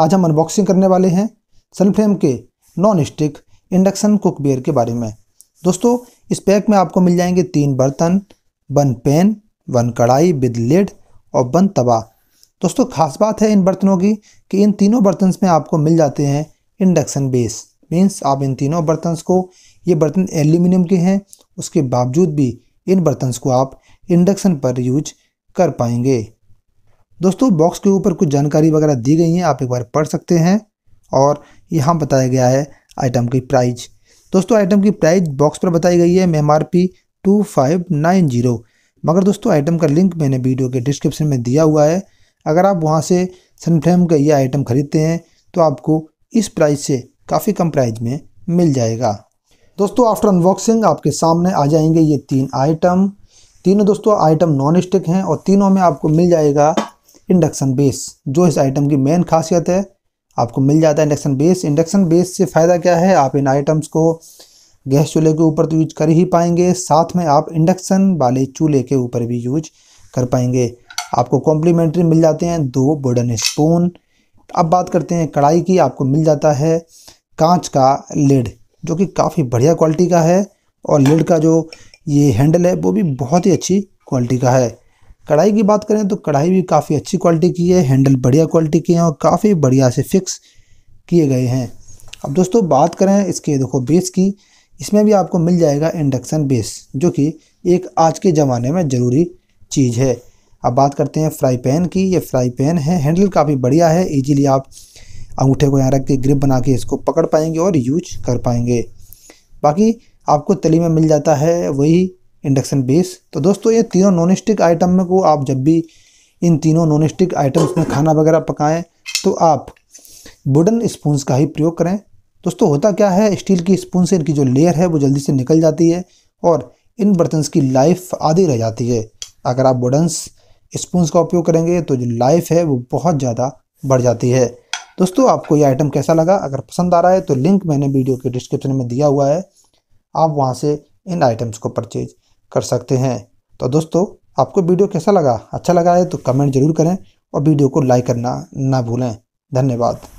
आज हम अनबॉक्सिंग करने वाले हैं सनफ्लेम के नॉन स्टिक इंडक्शन कुकबेयर के बारे में दोस्तों इस पैक में आपको मिल जाएंगे तीन बर्तन one pan one kadhai with lid और वन तवा दोस्तों खास बात है इन बर्तनों की कि इन तीनों बर्तन में आपको मिल जाते हैं इंडक्शन बेस मीन्स आप इन तीनों बर्तन को ये बर्तन एल्यूमिनियम के हैं उसके बावजूद भी इन बर्तन को आप इंडक्शन पर यूज कर पाएंगे दोस्तों बॉक्स के ऊपर कुछ जानकारी वगैरह दी गई है आप एक बार पढ़ सकते हैं और यहाँ बताया गया है आइटम की प्राइज दोस्तों आइटम की प्राइज बॉक्स पर बताई गई है M R P two five nine zero मगर दोस्तों आइटम का लिंक मैंने वीडियो के डिस्क्रिप्शन में दिया हुआ है अगर आप वहाँ से सनफ्लेम का ये आइटम ख़रीदते हैं तो आपको इस प्राइस से काफ़ी कम प्राइस में मिल जाएगा दोस्तों आफ्टर अनबॉक्सिंग आपके सामने आ जाएंगे ये तीन आइटम तीनों दोस्तों आइटम नॉन स्टिक हैं और तीनों में आपको मिल जाएगा इंडक्शन बेस जो इस आइटम की मेन खासियत है आपको मिल जाता है इंडक्शन बेस इंडक्शन बेस से फ़ायदा क्या है आप इन आइटम्स को गैस चूल्हे के ऊपर तो यूज कर ही पाएंगे साथ में आप इंडक्शन वाले चूल्हे के ऊपर भी यूज कर पाएंगे आपको कॉम्प्लीमेंट्री मिल जाते हैं दो वुडन स्पून अब बात करते हैं कढ़ाई की आपको मिल जाता है कांच का लिड जो कि काफ़ी बढ़िया क्वालिटी का है और लिड का जो ये हैंडल है वो भी बहुत ही अच्छी क्वालिटी का है कढ़ाई की बात करें तो कढ़ाई भी काफ़ी अच्छी क्वालिटी की है हैंडल बढ़िया क्वालिटी के हैं और काफ़ी बढ़िया से फिक्स किए गए हैं अब दोस्तों बात करें इसके देखो बेस की इसमें भी आपको मिल जाएगा इंडक्शन बेस जो कि एक आज के ज़माने में ज़रूरी चीज़ है अब बात करते हैं फ्राई पैन की ये फ्राई पैन है हैंडल काफ़ी बढ़िया है ईजीली आप अंगूठे को यहाँ रख के ग्रिप बना के इसको पकड़ पाएंगे और यूज कर पाएंगे बाकी आपको तली में मिल जाता है वही इंडक्शन बेस तो दोस्तों ये तीनों नॉन स्टिक आइटम में को आप जब भी इन तीनों नॉन स्टिक आइटम्स में खाना वगैरह पकाएं तो आप वुडन स्पूंस का ही प्रयोग करें दोस्तों होता क्या है स्टील की स्पून से इनकी जो लेयर है वो जल्दी से निकल जाती है और इन बर्तन की लाइफ आधी रह जाती है अगर आप वुडन्स स्पूंस का उपयोग करेंगे तो जो लाइफ है वो बहुत ज़्यादा बढ़ जाती है दोस्तों आपको ये आइटम कैसा लगा अगर पसंद आ रहा है तो लिंक मैंने वीडियो के डिस्क्रिप्शन में दिया हुआ है आप वहाँ से इन आइटम्स को परचेज कर सकते हैं तो दोस्तों आपको वीडियो कैसा लगा अच्छा लगा है तो कमेंट जरूर करें और वीडियो को लाइक करना ना भूलें धन्यवाद